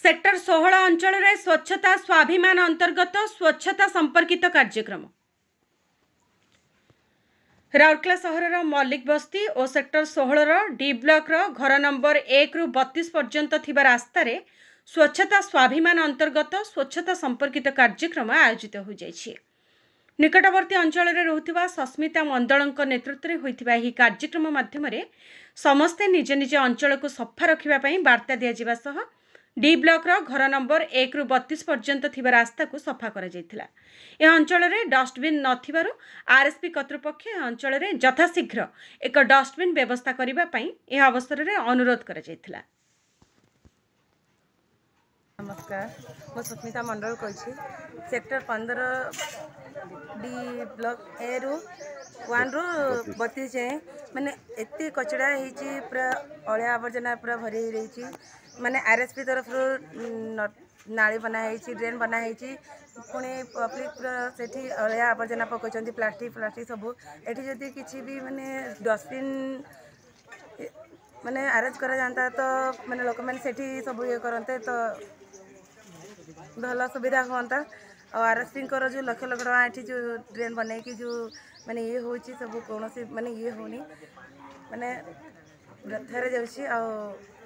sector ଷୋହଳ ଅଞ୍ଚଳରେ ସ୍ୱଚ୍ଛତା ସ୍ୱାଭିମାନ ଅନ୍ତର୍ଗତ ସ୍ୱଚ୍ଛତା ସମ୍ପର୍କିତ କାର୍ଯ୍ୟକ୍ରମ ରାଉରକେଲା ସହରର ମଲ୍ଲିକ ବସ୍ତି ଓ ସେକ୍ଟର ଷୋହଳର ଡି ବ୍ଲକର ଘର ନମ୍ବର ଏକରୁ ବତିଶ ପର୍ଯ୍ୟନ୍ତ ଥିବା ରାସ୍ତାରେ ସ୍ୱଚ୍ଛତା ସ୍ୱାଭିମାନ ଅନ୍ତର୍ଗତ ସ୍ୱଚ୍ଛତା ସମ୍ପର୍କିତ କାର୍ଯ୍ୟକ୍ରମ ଆୟୋଜିତ ହୋଇଯାଇଛି ନିକଟବର୍ତ୍ତୀ ଅଞ୍ଚଳରେ ରହୁଥିବା ସସ୍ମିତା ମଣ୍ଡଳଙ୍କ ନେତୃତ୍ୱରେ ହୋଇଥିବା ଏହି କାର୍ଯ୍ୟକ୍ରମ ମାଧ୍ୟମରେ ସମସ୍ତେ ନିଜ ନିଜ ଅଞ୍ଚଳକୁ ସଫା ରଖିବା ପାଇଁ ବାର୍ତ୍ତା ଦିଆଯିବା ସହ ଡି ବ୍ଲକର ଘର ନମ୍ବର ଏକରୁ ବତିଶ ପର୍ଯ୍ୟନ୍ତ ଥିବା ରାସ୍ତାକୁ ସଫା କରାଯାଇଥିଲା ଏ ଅଞ୍ଚଳରେ ଡଷ୍ଟବିନ୍ ନଥିବାରୁ ଆର୍ଏସ୍ପି କର୍ତ୍ତୃପକ୍ଷ ଏ ଅଞ୍ଚଳରେ ଯଥାଶୀଘ୍ର ଏକ ଡଷ୍ଟବିନ୍ ବ୍ୟବସ୍ଥା କରିବା ପାଇଁ ଏହି ଅବସରରେ ଅନୁରୋଧ କରାଯାଇଥିଲା नमस्कार मुस्मिता मंडल कही सेक्टर पंदर डी ब्लक ए रु वन रु बती जाए मैंने कचड़ा है पूरा अलिया आवर्जना पूरा भरी रही मैंने आर एस पी तरफ ना बनाई ड्रेन बनाई पुणी पब्लिक पूरा से अलिया आवर्जना पकईं प्लास्टिक प्लास्टिक सब ये जदि किसी भी मानने डस्टबिन मैंने आरेज करा जाता तो मैंने लोक मैंने से सब ये करते तो भल सुविधा हाँ आर एस पी जो लक्ष लक्ष टा ये जो ड्रेन बन कि जो मैंने ये हो सब कौन मानने ये होनी मैंने रथ जा